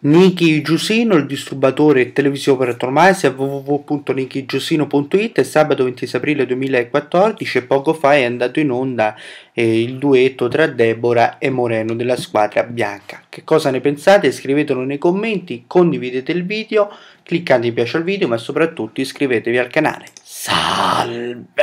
Niki Giusino, il disturbatore televisivo per Tomasi a www.nikigiusino.it sabato 26 aprile 2014 e poco fa è andato in onda eh, il duetto tra Deborah e Moreno della squadra bianca. Che cosa ne pensate? Scrivetelo nei commenti, condividete il video, cliccate mi piace al video ma soprattutto iscrivetevi al canale. Salve!